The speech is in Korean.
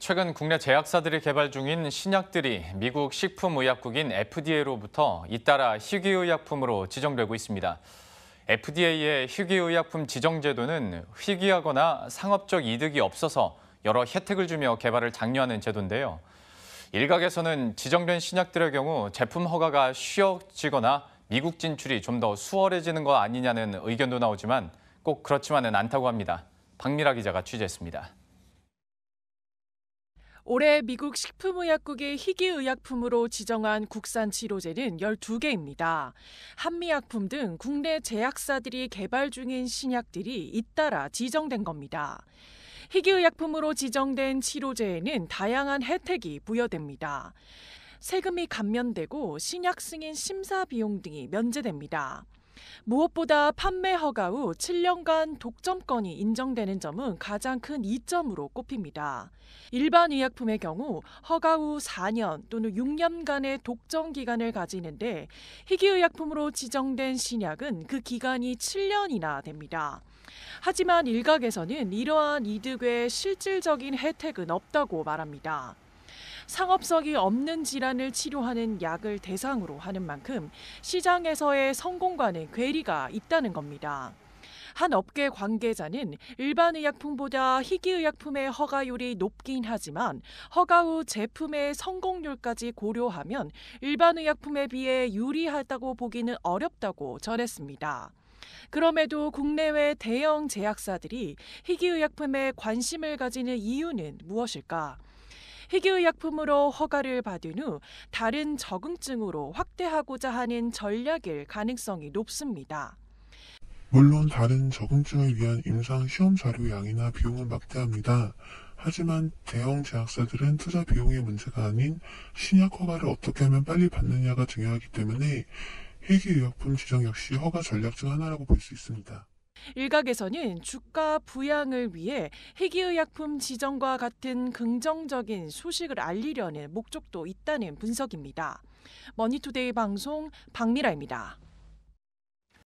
최근 국내 제약사들이 개발 중인 신약들이 미국 식품의약국인 FDA로부터 잇따라 희귀의약품으로 지정되고 있습니다. FDA의 희귀의약품 지정 제도는 희귀하거나 상업적 이득이 없어서 여러 혜택을 주며 개발을 장려하는 제도인데요. 일각에서는 지정된 신약들의 경우 제품 허가가 쉬워지거나 미국 진출이 좀 더 수월해지는 것 아니냐는 의견도 나오지만 꼭 그렇지만은 않다고 합니다. 박미라 기자가 취재했습니다. 올해 미국 식품의약국이 희귀의약품으로 지정한 국산 치료제는 12개입니다. 한미약품 등 국내 제약사들이 개발 중인 신약들이 잇따라 지정된 겁니다. 희귀의약품으로 지정된 치료제에는 다양한 혜택이 부여됩니다. 세금이 감면되고 신약 승인 심사 비용 등이 면제됩니다. 무엇보다 판매 허가 후 7년간 독점권이 인정되는 점은 가장 큰 이점으로 꼽힙니다. 일반 의약품의 경우 허가 후 4년 또는 6년간의 독점 기간을 가지는데 희귀의약품으로 지정된 신약은 그 기간이 7년이나 됩니다. 하지만 일각에서는 이러한 이득의 실질적인 혜택은 없다고 말합니다. 상업성이 없는 질환을 치료하는 약을 대상으로 하는 만큼 시장에서의 성공과는 괴리가 있다는 겁니다. 한 업계 관계자는 일반 의약품보다 희귀의약품의 허가율이 높긴 하지만 허가 후 제품의 성공률까지 고려하면 일반 의약품에 비해 유리하다고 보기는 어렵다고 전했습니다. 그럼에도 국내외 대형 제약사들이 희귀의약품에 관심을 가지는 이유는 무엇일까? 희귀의약품으로 허가를 받은 후 다른 적응증으로 확대하고자 하는 전략일 가능성이 높습니다. 물론 다른 적응증을 위한 임상 시험 자료 양이나 비용은 막대합니다. 하지만 대형 제약사들은 투자 비용의 문제가 아닌 신약 허가를 어떻게 하면 빨리 받느냐가 중요하기 때문에 희귀의약품 지정 역시 허가 전략 중 하나라고 볼 수 있습니다. 일각에서는 주가 부양을 위해 희귀의약품 지정과 같은 긍정적인 소식을 알리려는 목적도 있다는 분석입니다. 머니투데이 방송 박미라입니다.